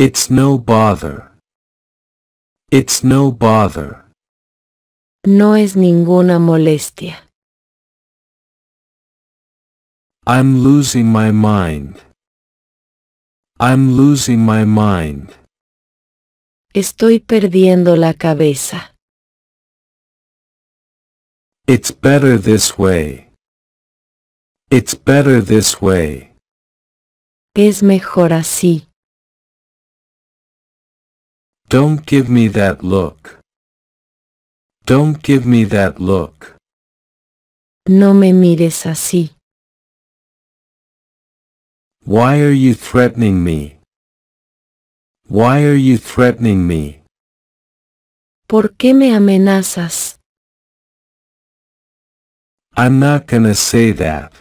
It's no bother. It's no bother. No es ninguna molestia. I'm losing my mind. I'm losing my mind. Estoy perdiendo la cabeza. It's better this way. It's better this way. Es mejor así. Don't give me that look. Don't give me that look. No me mires así. Why are you threatening me? Why are you threatening me? ¿Por qué me amenazas? I'm not gonna say that.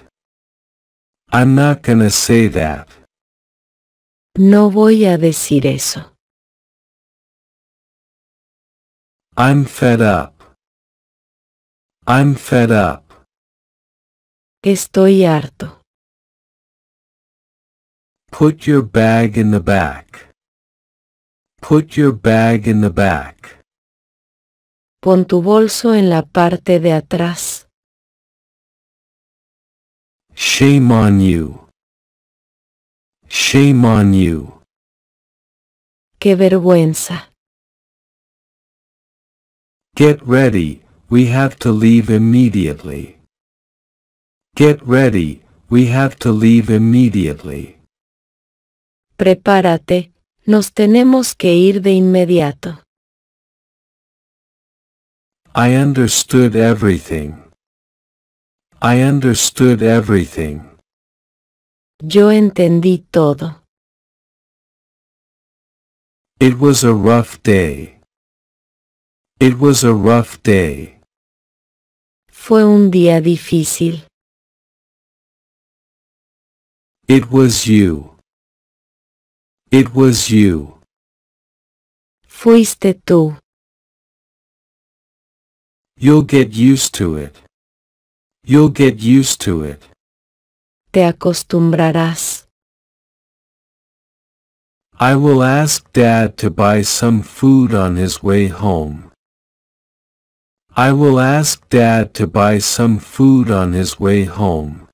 I'm not gonna say that. No voy a decir eso. I'm fed up. I'm fed up. Estoy harto. Put your bag in the back. Put your bag in the back. Pon tu bolso en la parte de atrás. Shame on you. Shame on you. Qué vergüenza. Get ready, we have to leave immediately. Get ready, we have to leave immediately. Prepárate, nos tenemos que ir de inmediato. I understood everything. I understood everything. Yo entendí todo. It was a rough day. It was a rough day. Fue un día difícil. It was you. It was you. Fuiste tú. You'll get used to it. You'll get used to it. Te acostumbrarás. I will ask Dad to buy some food on his way home. I will ask Dad to buy some food on his way home.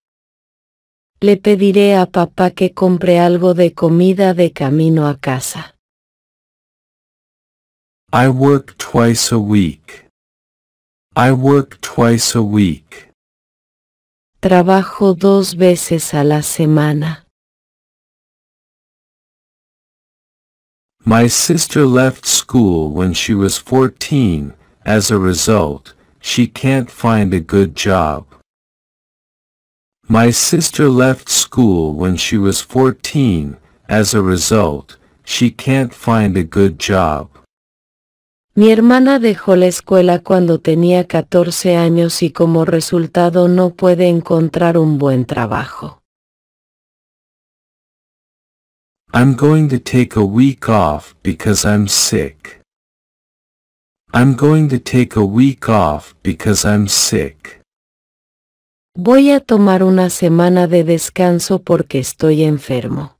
Le pediré a papá que compre algo de comida de camino a casa. I work twice a week. I work twice a week. Trabajo dos veces a la semana. My sister left school when she was 14 as a result, she can't find a good job. My sister left school when she was 14, as a result, she can't find a good job. Mi hermana dejó la escuela cuando tenía 14 años y como resultado no puede encontrar un buen trabajo. I'm going to take a week off because I'm sick. I'm going to take a week off because I'm sick. Voy a tomar una semana de descanso porque estoy enfermo.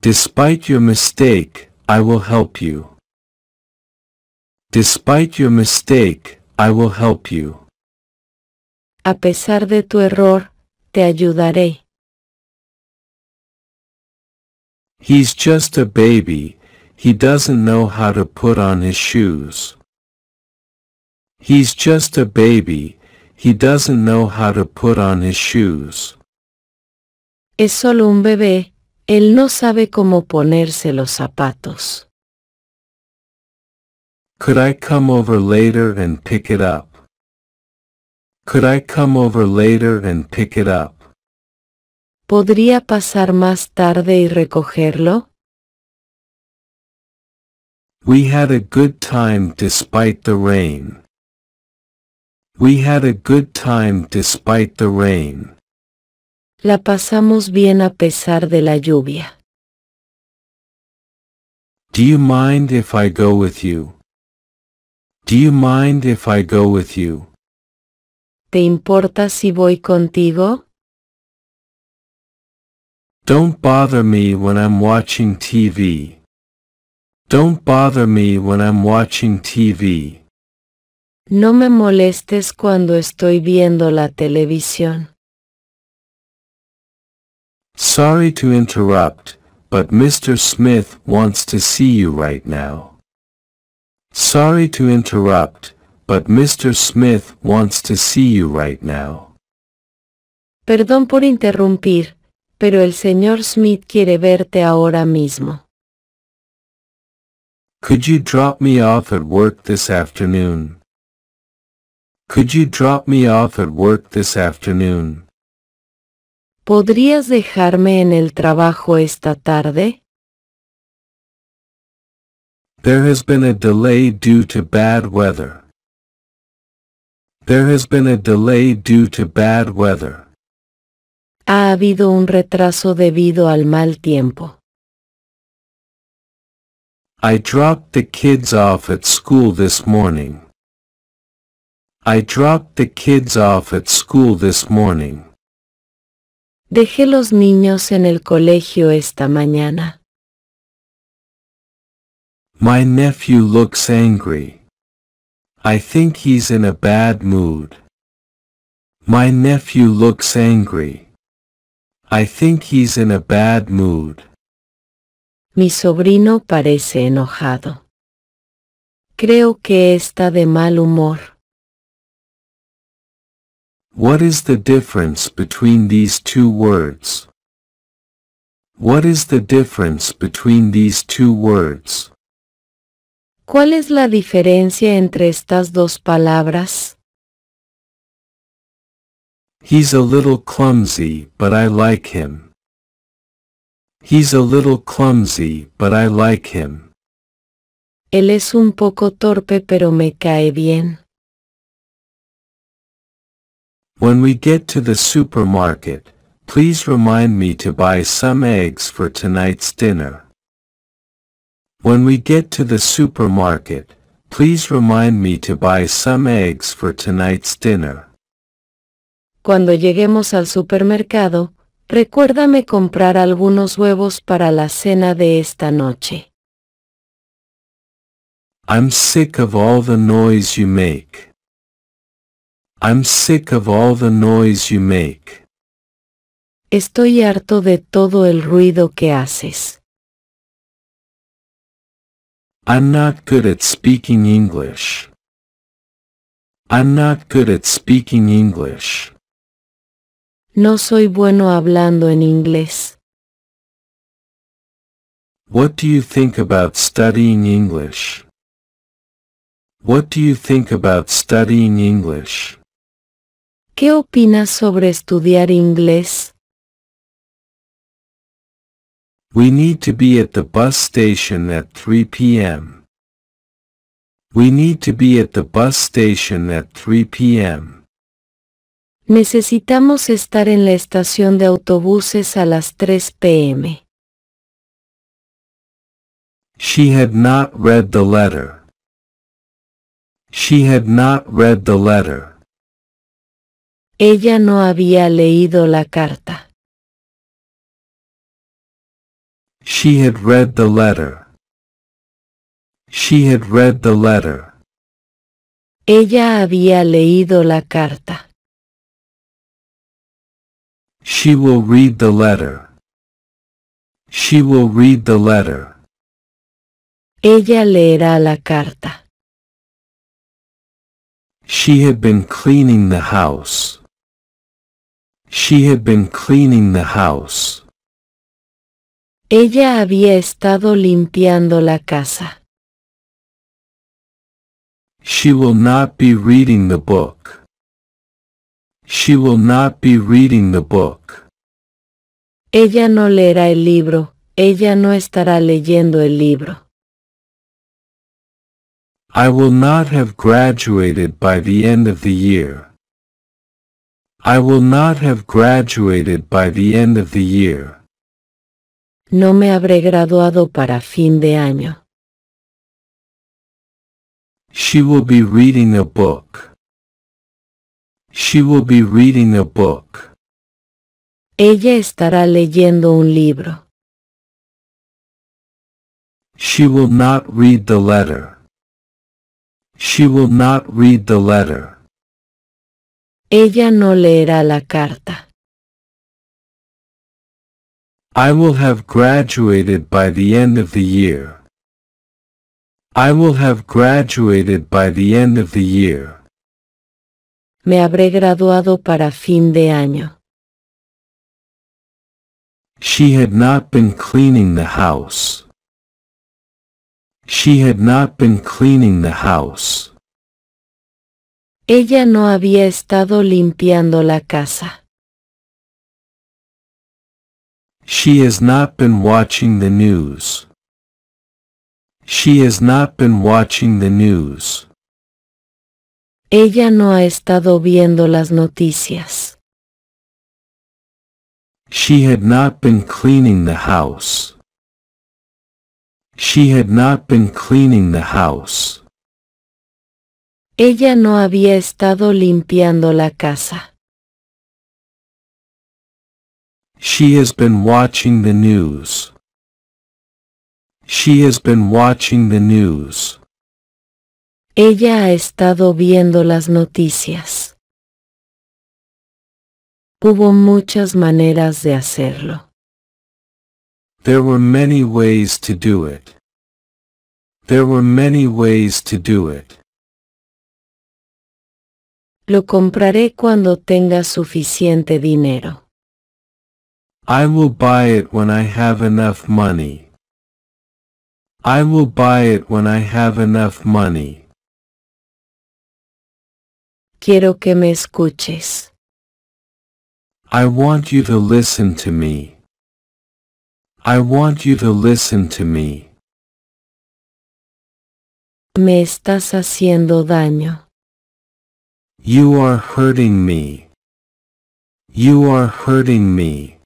Despite your mistake, I will help you. Despite your mistake, I will help you. A pesar de tu error, te ayudaré. He's just a baby, he doesn't know how to put on his shoes. He's just a baby, he doesn't know how to put on his shoes. Es solo un bebé, él no sabe cómo ponerse los zapatos. Could I come over later and pick it up? Could I come over later and pick it up? ¿Podría pasar más tarde y recogerlo? We had a good time despite the rain. We had a good time despite the rain. La pasamos bien a pesar de la lluvia. Do you mind if I go with you? Do you mind if I go with you? ¿Te importa si voy contigo? Don't bother me when I'm watching TV. Don't bother me when I'm watching TV. No me molestes cuando estoy viendo la televisión. Sorry to interrupt, but Mr. Smith wants to see you right now. Sorry to interrupt, but Mr. Smith wants to see you right now. Perdón por interrumpir, pero el señor Smith quiere verte ahora mismo. Could you drop me off at work this afternoon? Could you drop me off at work this afternoon? ¿Podrías dejarme en el trabajo esta tarde? There has been a delay due to bad weather. There has been a delay due to bad weather. Ha habido un retraso debido al mal tiempo. I dropped the kids off at school this morning. I dropped the kids off at school this morning. Dejé los niños en el colegio esta mañana. My nephew looks angry. I think he's in a bad mood. My nephew looks angry. I think he's in a bad mood. Mi sobrino parece enojado. Creo que está de mal humor. What is the difference between these two words? What is the difference between these two words? ¿Cuál es la diferencia entre estas dos palabras? He's a little clumsy, but I like him. He's a little clumsy, but I like him. Él es un poco torpe pero me cae bien. When we get to the supermarket, please remind me to buy some eggs for tonight's dinner. When we get to the supermarket, please remind me to buy some eggs for tonight's dinner. Cuando lleguemos al supermercado, Recuérdame comprar algunos huevos para la cena de esta noche. I'm sick of all the noise you make. I'm sick of all the noise you make. Estoy harto de todo el ruido que haces. I'm not good at speaking English. I'm not good at speaking English. No soy bueno hablando en inglés. What do you think about studying English? What do you think about studying English? ¿Qué opinas sobre estudiar inglés? We need to be at the bus station at 3 p.m. We need to be at the bus station at 3 p.m. Necesitamos estar en la estación de autobuses a las 3 pm. She had not read the letter. She had not read the letter. Ella no había leído la carta. She had read the letter. She had read the letter. Ella había leído la carta. She will read the letter. She will read the letter. Ella leerá la carta. She had been cleaning the house. She had been cleaning the house. Ella había estado limpiando la casa. She will not be reading the book. She will not be reading the book. Ella no leerá el libro. Ella no estará leyendo el libro. I will not have graduated by the end of the year. I will not have graduated by the end of the year. No me habré graduado para fin de año. She will be reading a book. She will be reading a book. Ella estará leyendo un libro. She will not read the letter. She will not read the letter. Ella no leerá la carta. I will have graduated by the end of the year. I will have graduated by the end of the year. Me habré graduado para fin de año. She had not been cleaning the house. She had not been cleaning the house. Ella no había estado limpiando la casa. She has not been watching the news. She has not been watching the news. Ella no ha estado viendo las noticias. She had not been cleaning the house. She had not been cleaning the house. Ella no había estado limpiando la casa. She has been watching the news. She has been watching the news. Ella ha estado viendo las noticias. Hubo muchas maneras de hacerlo. There were many ways to do it. There were many ways to do it. Lo compraré cuando tenga suficiente dinero. I will buy it when I have enough money. I will buy it when I have enough money. Quiero que me escuches. I want you to listen to me. I want you to listen to me. Me estás haciendo daño. You are hurting me. You are hurting me.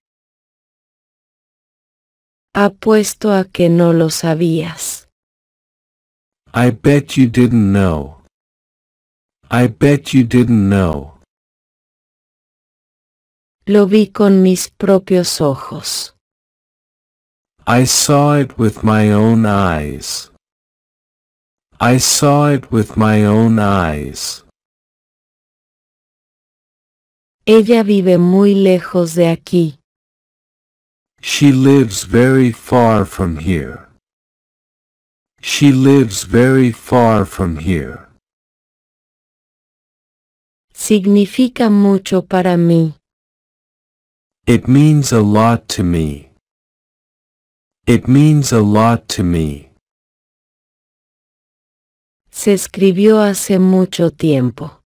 Apuesto a que no lo sabías. I bet you didn't know. I bet you didn't know. Lo vi con mis propios ojos. I saw it with my own eyes. I saw it with my own eyes. Ella vive muy lejos de aquí. She lives very far from here. She lives very far from here. Significa mucho para mí. It means a lot to me. It means a lot to me. Se escribió hace mucho tiempo.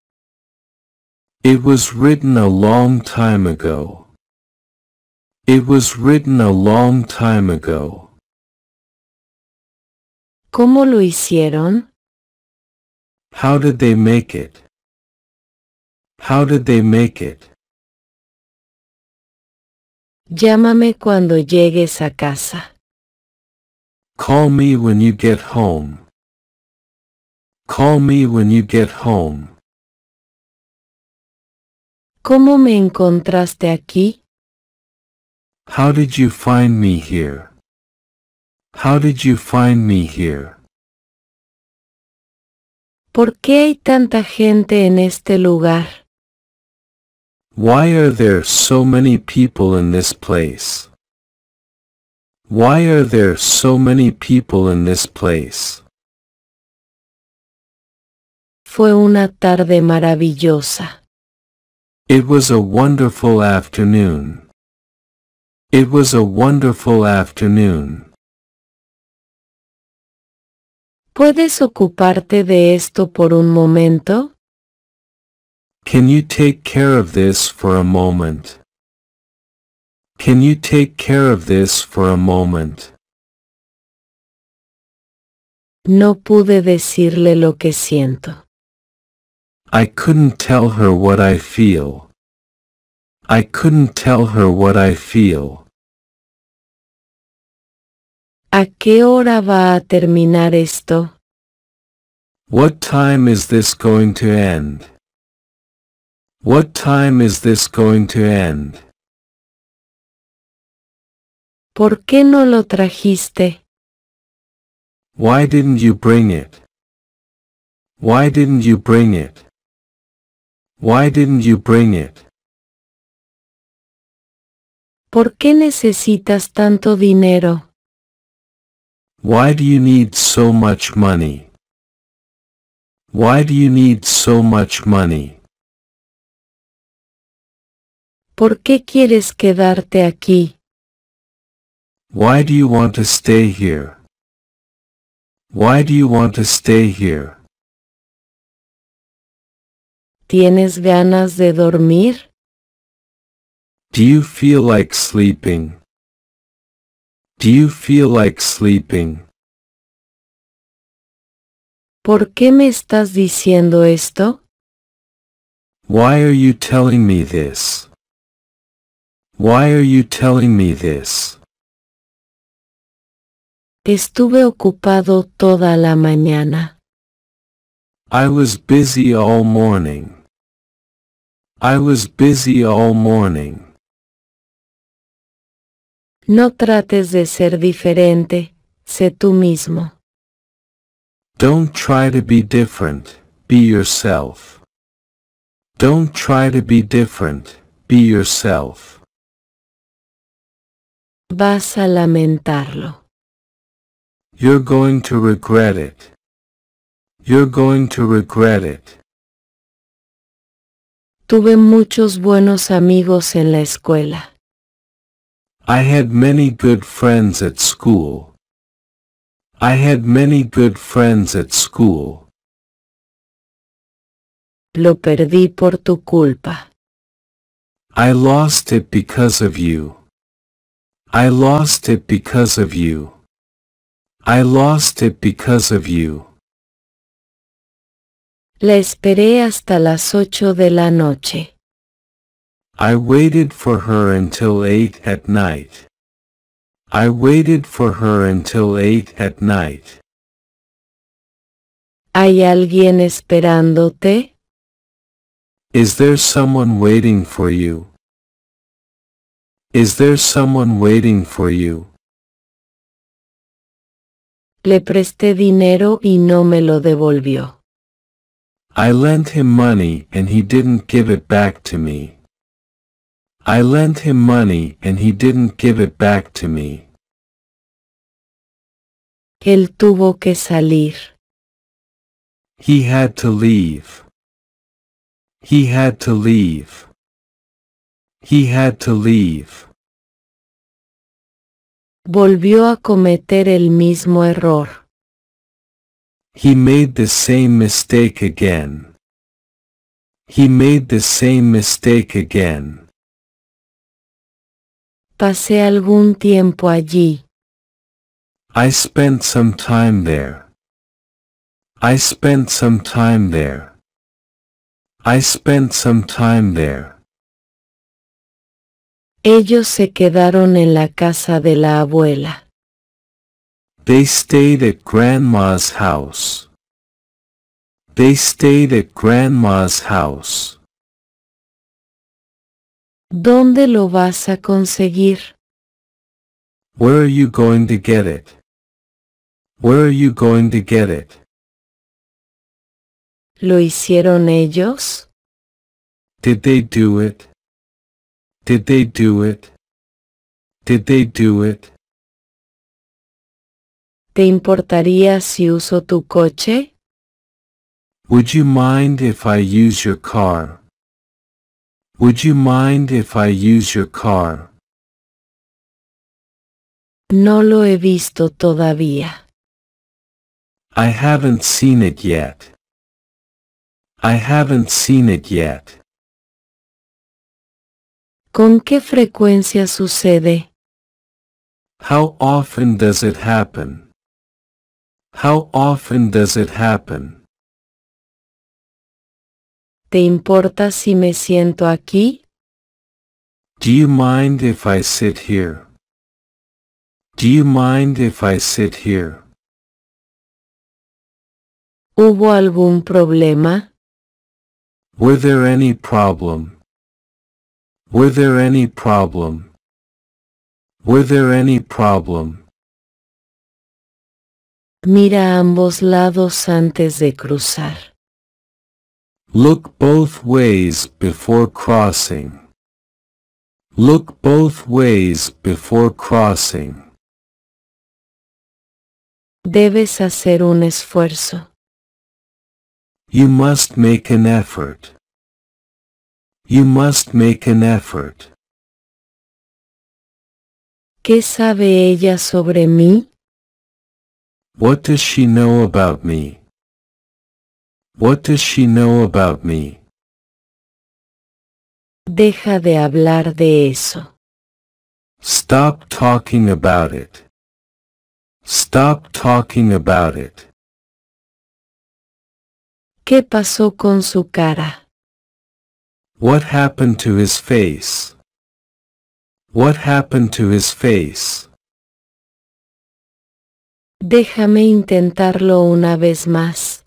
It was written a long time ago. It was written a long time ago. ¿Cómo lo hicieron? How did they make it? How did they make it? Llámame cuando llegues a casa. Call me when you get home. Call me when you get home. ¿Cómo me encontraste aquí? How did you find me here? How did you find me here? ¿Por qué hay tanta gente en este lugar? Why are there so many people in this place? Why are there so many people in this place? Fue una tarde maravillosa. It was a wonderful afternoon. It was a wonderful afternoon. ¿Puedes ocuparte de esto por un momento? Can you take care of this for a moment? Can you take care of this for a moment? No pude decirle lo que siento. I couldn't tell her what I feel. I couldn't tell her what I feel. ¿A qué hora va a terminar esto? What time is this going to end? What time is this going to end? ¿Por qué no lo trajiste? Why didn't you bring it? Why didn't you bring it? Why didn't you bring it? ¿Por qué necesitas tanto dinero? Why do you need so much money? Why do you need so much money? ¿Por qué quieres quedarte aquí? Why do you want to stay here? Why do you want to stay here? ¿Tienes ganas de dormir? Do you feel like sleeping? Do you feel like sleeping? ¿Por qué me estás diciendo esto? Why are you telling me this? Why are you telling me this? Estuve ocupado toda la mañana. I was busy all morning. I was busy all morning. No trates de ser diferente, sé tú mismo. Don't try to be different, be yourself. Don't try to be different, be yourself. Vas a lamentarlo. You're going to regret it. You're going to regret it. Tuve muchos buenos amigos en la escuela. I had many good friends at school. I had many good friends at school. Lo perdí por tu culpa. I lost it because of you. I lost it because of you. I lost it because of you. La esperé hasta las ocho de la noche. I waited for her until eight at night. I waited for her until eight at night. ¿Hay alguien esperándote? Is there someone waiting for you? Is there someone waiting for you? Le presté dinero y no me lo devolvió. I lent him money and he didn't give it back to me. I lent him money and he didn't give it back to me. Él tuvo que salir. He had to leave. He had to leave. He had to leave. Volvió a cometer el mismo error. He made the same mistake again. He made the same mistake again. Pasé algún tiempo allí. I spent some time there. I spent some time there. I spent some time there. Ellos se quedaron en la casa de la abuela. They stayed at grandma's house. They stayed at grandma's house. ¿Dónde lo vas a conseguir? Where are you going to get it? Where are you going to get it? ¿Lo hicieron ellos? Did they do it? Did they do it? Did they do it? ¿Te importaría si uso tu coche? Would you mind if I use your car? Would you mind if I use your car? No lo he visto todavía. I haven't seen it yet. I haven't seen it yet. ¿Con qué frecuencia sucede? How often does it happen? How often does it happen? ¿Te importa si me siento aquí? Do you mind if I sit here? Do you mind if I sit here? ¿Hubo algún problema? Were there any problems? Were there any problem? Were there any problem? Mira a ambos lados antes de cruzar. Look both ways before crossing. Look both ways before crossing. Debes hacer un esfuerzo. You must make an effort. You must make an effort. ¿Qué sabe ella sobre mí? What does she know about me? What does she know about me? Deja de hablar de eso. Stop talking about it. Stop talking about it. ¿Qué pasó con su cara? What happened to his face? What happened to his face? Déjame intentarlo una vez más.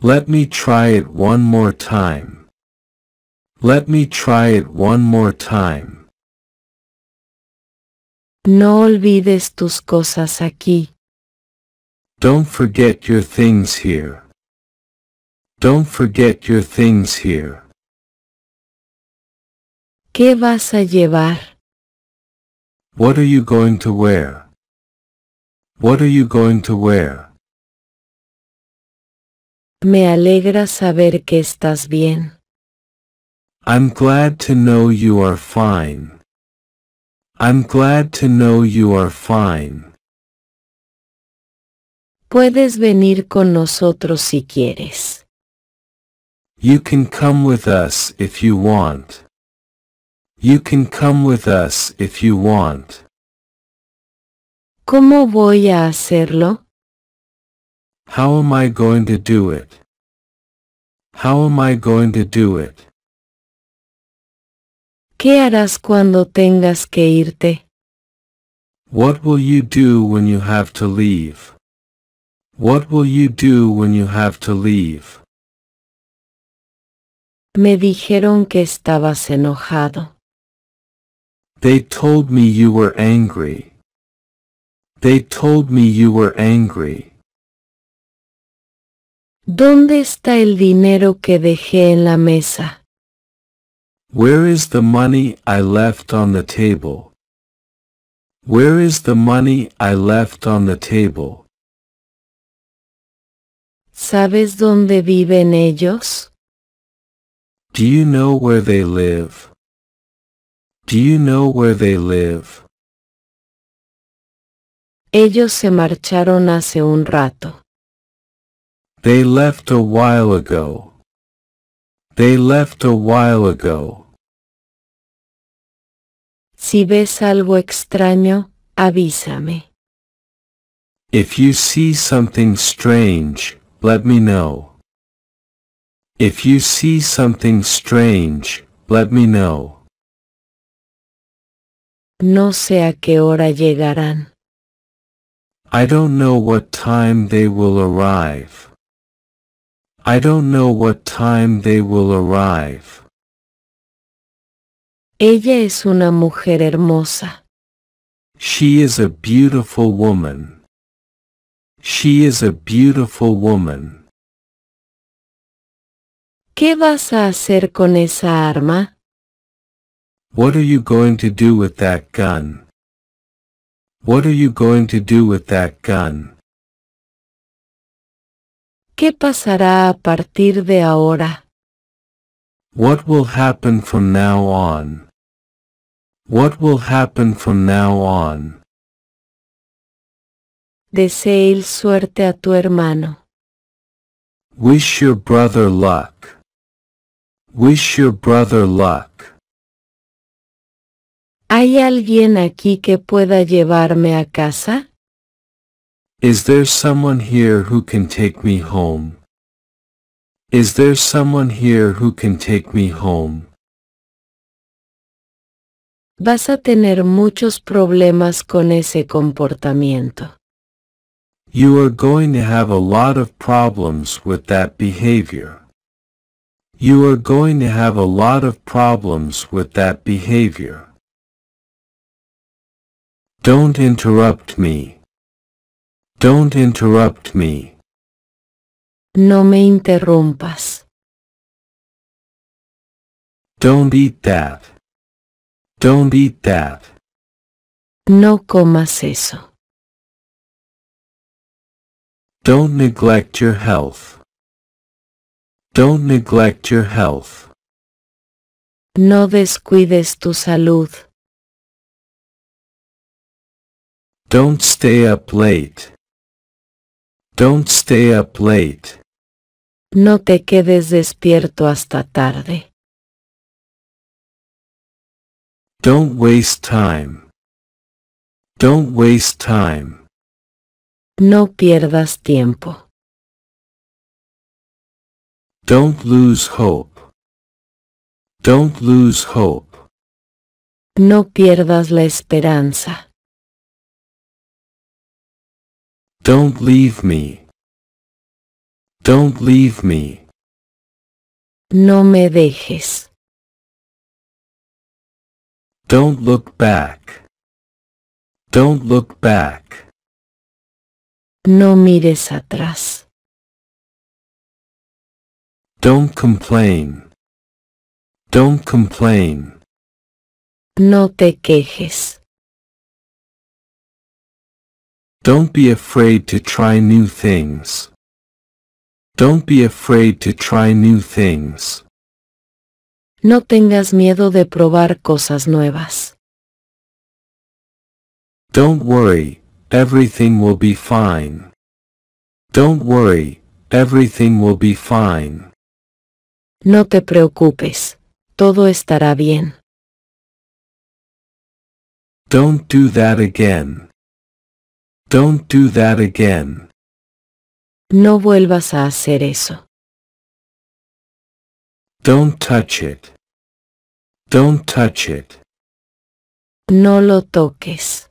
Let me try it one more time. Let me try it one more time. No olvides tus cosas aquí. Don't forget your things here. Don't forget your things here. ¿Qué vas a llevar? What are you going to wear? What are you going to wear? Me alegra saber que estás bien. I'm glad to know you are fine. I'm glad to know you are fine. Puedes venir con nosotros si quieres. You can come with us if you want. You can come with us if you want. ¿Cómo voy a hacerlo? How am I going to do it? How am I going to do it? ¿Qué harás cuando tengas que irte? What will you do when you have to leave? What will you do when you have to leave? Me dijeron que estabas enojado. They told me you were angry. They told me you were angry. ¿Dónde está el dinero que dejé en la mesa? Where is the money I left on the table? Where is the money I left on the table? ¿Sabes dónde viven ellos? Do you know where they live? Do you know where they live? Ellos se marcharon hace un rato. They left a while ago. They left a while ago. Si ves algo extraño, avísame. If you see something strange, let me know. If you see something strange, let me know. No sé a qué hora llegarán. I don't know what time they will arrive. I don't know what time they will arrive. Ella es una mujer hermosa. She is a beautiful woman. She is a beautiful woman. ¿Qué vas a hacer con esa arma? What are you going to do with that gun? What are you going to do with that gun? ¿Qué pasará a partir de ahora? What will happen from now on? What will happen from now on? Deseil suerte a tu hermano. Wish your brother luck. Wish your brother luck. ¿Hay alguien aquí que pueda llevarme a casa? Is there someone here who can take me home? Is there someone here who can take me home? Vas a tener muchos problemas con ese comportamiento. You are going to have a lot of problems with that behavior. You are going to have a lot of problems with that behavior. Don't interrupt me. Don't interrupt me. No me interrumpas. Don't eat that. Don't eat that. No comas eso. Don't neglect your health. Don't neglect your health. No descuides tu salud. Don't stay up late. Don't stay up late. No te quedes despierto hasta tarde. Don't waste time. Don't waste time. No pierdas tiempo. Don't lose hope. Don't lose hope. No pierdas la esperanza. Don't leave me. Don't leave me. No me dejes. Don't look back. Don't look back. No mires atrás. Don't complain. Don't complain. No te quejes. Don't be afraid to try new things. Don't be afraid to try new things. No tengas miedo de probar cosas nuevas. Don't worry, everything will be fine. Don't worry, everything will be fine. No te preocupes, todo estará bien. Don't do that again. Don't do that again. No vuelvas a hacer eso. Don't touch it. Don't touch it. No lo toques.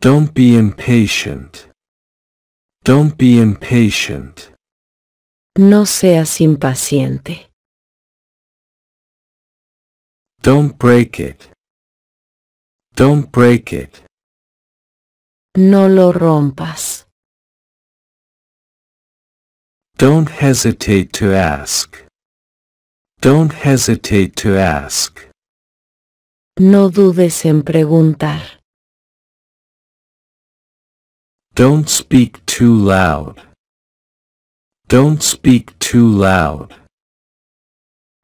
Don't be impatient. Don't be impatient. No seas impaciente. Don't break it. Don't break it. No lo rompas. Don't hesitate to ask. Don't hesitate to ask. No dudes en preguntar. Don't speak too loud. Don't speak too loud.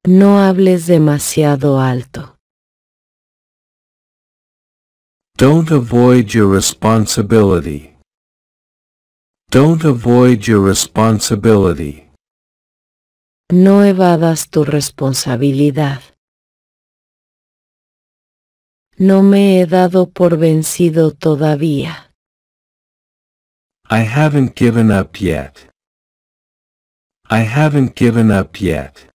No hables demasiado alto. Don't avoid your responsibility. Don't avoid your responsibility. No evadas tu responsabilidad. No me he dado por vencido todavía. I haven't given up yet. I haven't given up yet.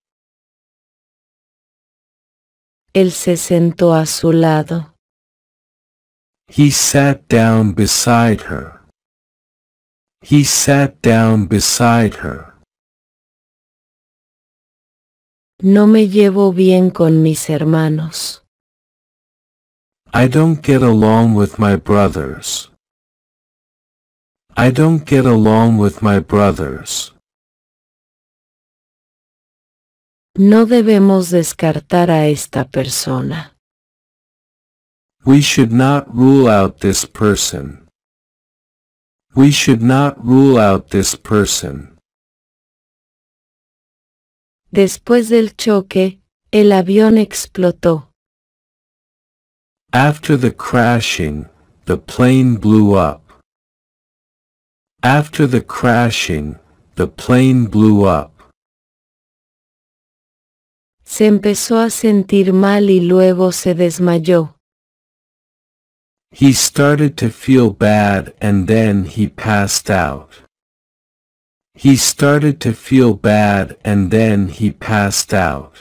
Él se sentó a su lado. He sat down beside her. He sat down beside her. No me llevo bien con mis hermanos. I don't get along with my brothers. I don't get along with my brothers. No debemos descartar a esta persona. We should not rule out this person. We should not rule out this person. Después del choque, el avión explotó. After the crashing, the plane blew up. After the crashing, the plane blew up. Se empezó a sentir mal y luego se desmayó. He started to feel bad and then he passed out. He started to feel bad and then he passed out.